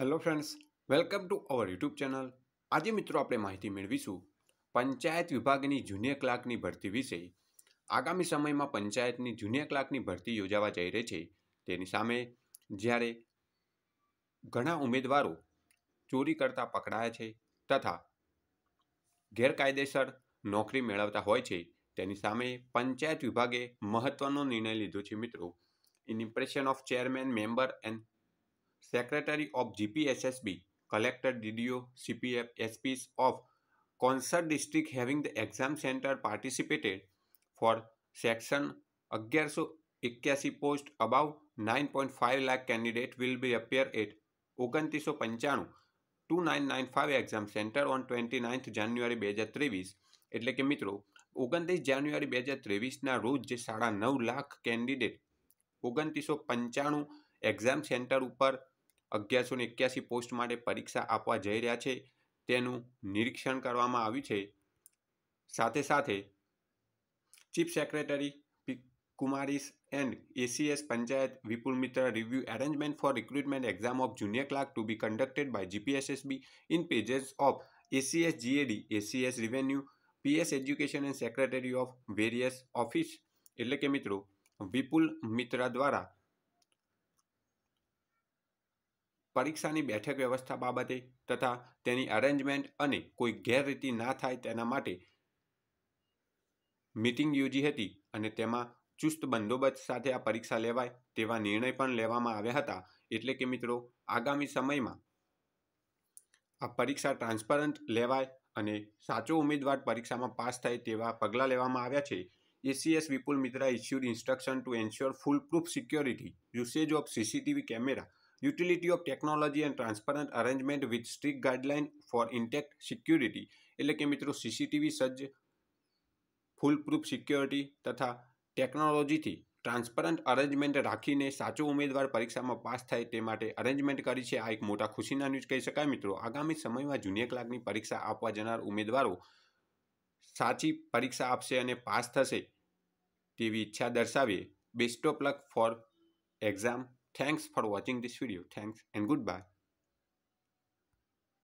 Hello friends welcome to our YouTube channel આજે મિત્રો આપણે માહિતી મેળવીશું પંચાયત વિભાગની જુનિયર ક્લાર્કની ભરતી વિશે આગામી સમયમાં પંચાયતની જુનિયર ક્લાર્કની ભરતી યોજાવા જઈ રહી છે તેની સામે જ્યારે ઘણા ઉમેદવારો ચોરી કરતા પકડાયા છે તથા ગેરકાયદેસર નોકરી મેળવતા હોય છે તેની સામે પંચાયત વિભાગે મહત્વનો નિર્ણય લીધો છે મિત્રો in impression of chairman member and secretary of GPSSB collector DDO CPF SPs of concerned district having the exam centre participated for section અગિયારસો એક્યાસી post above nine point five lakh candidate will be appear at ઓગણત્રીસો પંચાણું two nine nine five exam centre on twenty ninth January બે હજાર ત્રેવીસ એટલે કે મિત્રો ઓગણત્રીસ જાન્યુઆરી બે હજાર ત્રેવીસના રોજ જે સાડા નવ લાખ કેન્ડિડેટ ઓગણત્રીસો પંચાણું એક્ઝામ સેન્ટર ઉપર અગિયારસો ને એક્યાસી પોસ્ટ માટે પરીક્ષા આપવા જઈ રહ્યા છે તેનું નિરીક્ષણ કરવામાં આવ્યું છે સાથે સાથે ચીફ સેક્રેટરી કુમારીસ and ACS panchayat Vipul Mitra review arrangement for recruitment exam of junior clerk to be conducted by GPSSB in pages of ACS GAD ACS revenue PS education and secretary of various office એટલે કે મિત્રો વિપુલ મિત્રા દ્વારા પરીક્ષાની બેઠક વ્યવસ્થા બાબતે તથા તેની અરેન્જમેન્ટ અને કોઈ ગેરરીતિ ના થાય તેના માટે મિટિંગ યોજી હતી અને તેમાં ચુસ્ત બંદોબસ્ત સાથે આ પરીક્ષા લેવાય તેવા નિર્ણય પણ લેવામાં આવ્યા હતા એટલે કે મિત્રો આગામી સમયમાં આ પરીક્ષા ટ્રાન્સપરન્ટ લેવાય અને સાચો ઉમેદવાર પરીક્ષામાં પાસ થાય તેવા પગલાં લેવામાં આવ્યા છે ACS Vipul Mitra issued instruction to ensure foolproof security usage of CCTV camera utility of technology and transparent arrangement with strict guideline for intact security એટલે કે મિત્રો સીસીટીવી સજ્જ ફૂલપ્રૂફ સિક્યોરિટી તથા ટેકનોલોજીથી ટ્રાન્સપરન્ટ અરેન્જમેન્ટ રાખીને સાચો ઉમેદવાર પરીક્ષામાં પાસ થાય તે માટે અરેન્જમેન્ટ કરી છે આ એક મોટા ખુશીના ન્યૂઝ કહી શકાય મિત્રો આગામી સમયમાં જુનિયર ક્લાર્કની પરીક્ષા આપવા જનાર ઉમેદવારો સાચી પરીક્ષા આપશે અને પાસ થશે તેવી ઈચ્છા દર્શાવીએ best of luck for exam Thanks for watching this video. Thanks and goodbye.